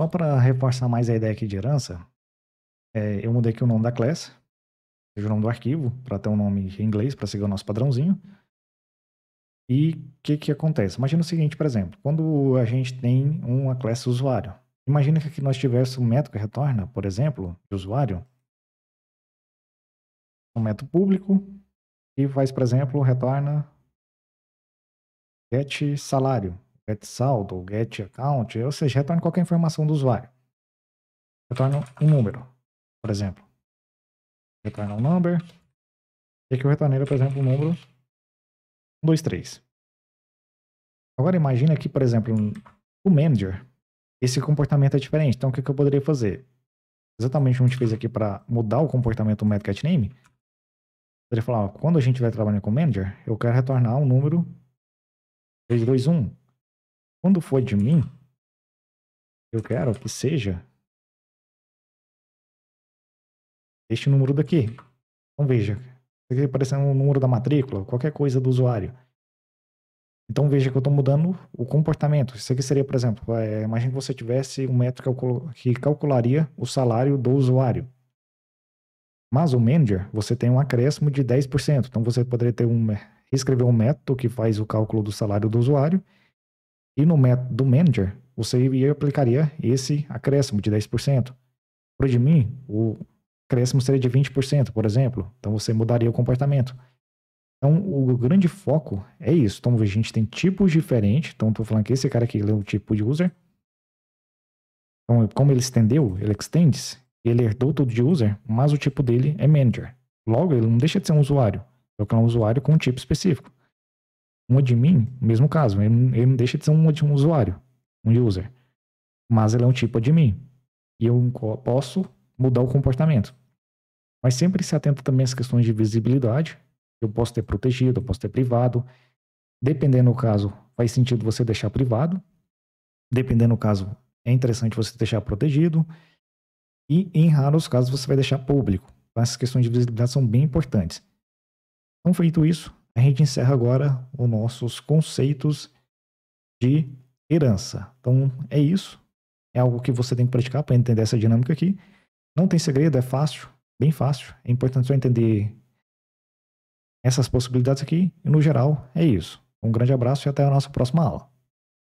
Só para reforçar mais a ideia aqui de herança, é, eu mudei aqui o nome da classe, seja o nome do arquivo, para ter um nome em inglês, para seguir o nosso padrãozinho. E o que, que acontece? Imagina o seguinte, por exemplo, quando a gente tem uma classe usuário. Imagina que aqui nós tivéssemos um método que retorna, por exemplo, de usuário, um método público, que faz, por exemplo, retorna get salário get saldo, get account, ou seja, retorna qualquer informação do usuário. Retorna um número, por exemplo. Retorna um number. E aqui eu retornei, por exemplo, o número 123. Agora imagina aqui, por exemplo, o manager, esse comportamento é diferente. Então o que, eu poderia fazer? Exatamente como a gente fez aqui para mudar o comportamento do metcat name, poderia falar, ó, quando a gente vai trabalhar com o manager, eu quero retornar um número 321. Quando for de mim, eu quero que seja este número daqui. Então veja, isso aqui parece um número da matrícula, qualquer coisa do usuário. Então veja que eu estou mudando o comportamento. Isso aqui seria, por exemplo, é, imagine que você tivesse um método calcul que calcularia o salário do usuário. Mas o manager, você tem um acréscimo de 10%. Então você poderia ter um, escrever um método que faz o cálculo do salário do usuário e no método do manager, você aplicaria esse acréscimo de 10%. Para de mim, o acréscimo seria de 20%, por exemplo. Então você mudaria o comportamento. Então, o grande foco é isso. Então, a gente tem tipos diferentes. Então, estou falando que esse cara aqui ele é um tipo de user. Então, como ele estendeu, ele extende, ele herdou tudo de user, mas o tipo dele é manager. Logo, ele não deixa de ser um usuário. Só que é um usuário com um tipo específico. Um admin, mesmo caso, ele, ele não deixa de ser um, um usuário, um user. Mas ele é um tipo admin. E eu posso mudar o comportamento. Mas sempre se atenta também às questões de visibilidade. Eu posso ter protegido, eu posso ter privado. Dependendo do caso, faz sentido você deixar privado. Dependendo do caso, é interessante você deixar protegido. E em raros casos você vai deixar público. Então, essas questões de visibilidade são bem importantes. Então, feito isso, a gente encerra agora os nossos conceitos de herança. Então é isso. É algo que você tem que praticar para entender essa dinâmica aqui. Não tem segredo, é fácil, bem fácil. É importante só entender essas possibilidades aqui. E no geral, é isso. Um grande abraço e até a nossa próxima aula.